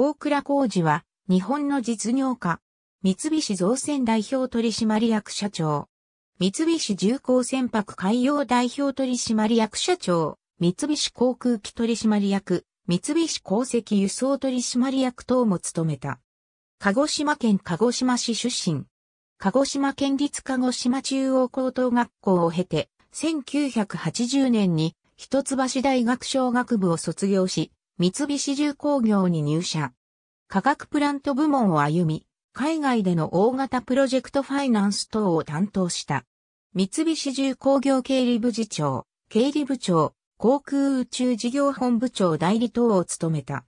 大倉浩二は、日本の実業家、三菱造船代表取締役社長、三菱重工船舶海洋代表取締役社長、三菱航空機取締役、三菱鉱石輸送取締役等も務めた。鹿児島県鹿児島市出身。鹿児島県立鹿児島中央高等学校を経て、1980年に一橋大学小学部を卒業し、三菱重工業に入社。化学プラント部門を歩み、海外での大型プロジェクトファイナンス等を担当した。三菱重工業経理部次長、経理部長、航空宇宙事業本部長代理等を務めた。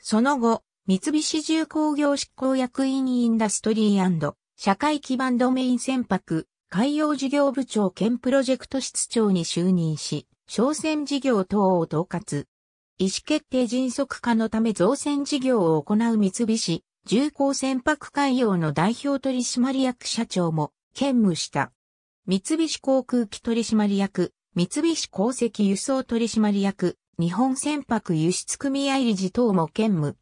その後、三菱重工業執行役員インダストリー社会基盤ドメイン船舶、海洋事業部長兼プロジェクト室長に就任し、商船事業等を統括。意思決定迅速化のため造船事業を行う三菱、重工船舶海洋の代表取締役社長も兼務した。三菱航空機取締役、三菱鉱石輸送取締役、日本船舶輸出組合理事等も兼務。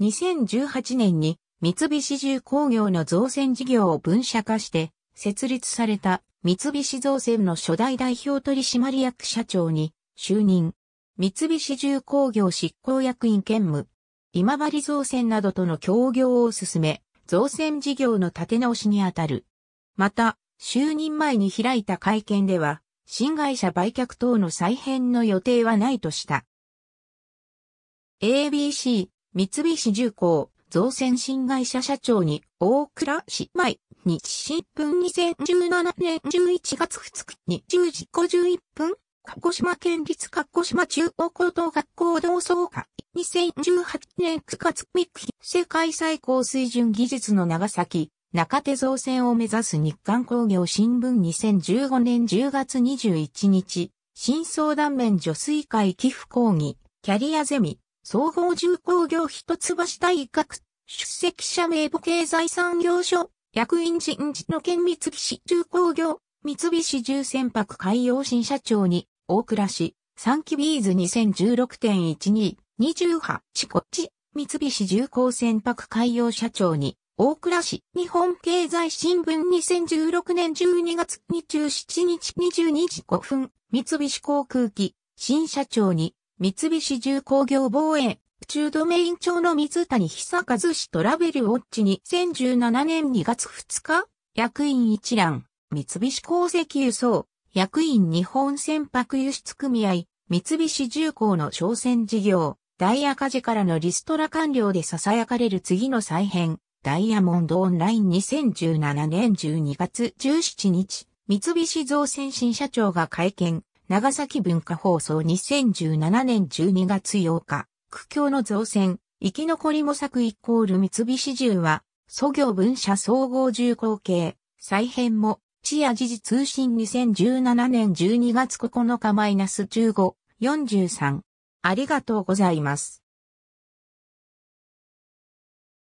2018年に三菱重工業の造船事業を分社化して設立された三菱造船の初代代表取締役社長に就任。三菱重工業執行役員兼務、今治造船などとの協業を進め、造船事業の立て直しにあたる。また、就任前に開いた会見では、新会社売却等の再編の予定はないとした。ABC、三菱重工、造船新会社社長に、大倉姉妹、日新聞2017年11月2日1 0時51分鹿児島県立鹿児島中央高等学校同窓会2018年9月3日世界最高水準技術の長崎中手造船を目指す日刊工業新聞2015年10月21日新相談面助水会寄付講義キャリアゼミ総合重工業一橋大学出席者名簿経済産業所、役員人事の県三菱重工業三菱重船舶海洋新社長に大倉市、三木ビーズ2016.12、28こっち、三菱重工船舶海洋社長に、大倉市、日本経済新聞2016年12月27日22時5分、三菱航空機、新社長に、三菱重工業防衛、宇宙ドメイン長の水谷久和氏トラベルウォッチ2017年2月2日、役員一覧、三菱鉱石輸送、役員日本船舶輸出組合、三菱重工の商船事業、ダイヤ赤事からのリストラ完了で囁かれる次の再編、ダイヤモンドオンライン2017年12月17日、三菱造船新社長が会見、長崎文化放送2017年12月8日、苦境の造船、生き残り模索イコール三菱重は、創業分社総合重工系、再編も一夜時事通信2017年12月9日 -15、43。ありがとうございます。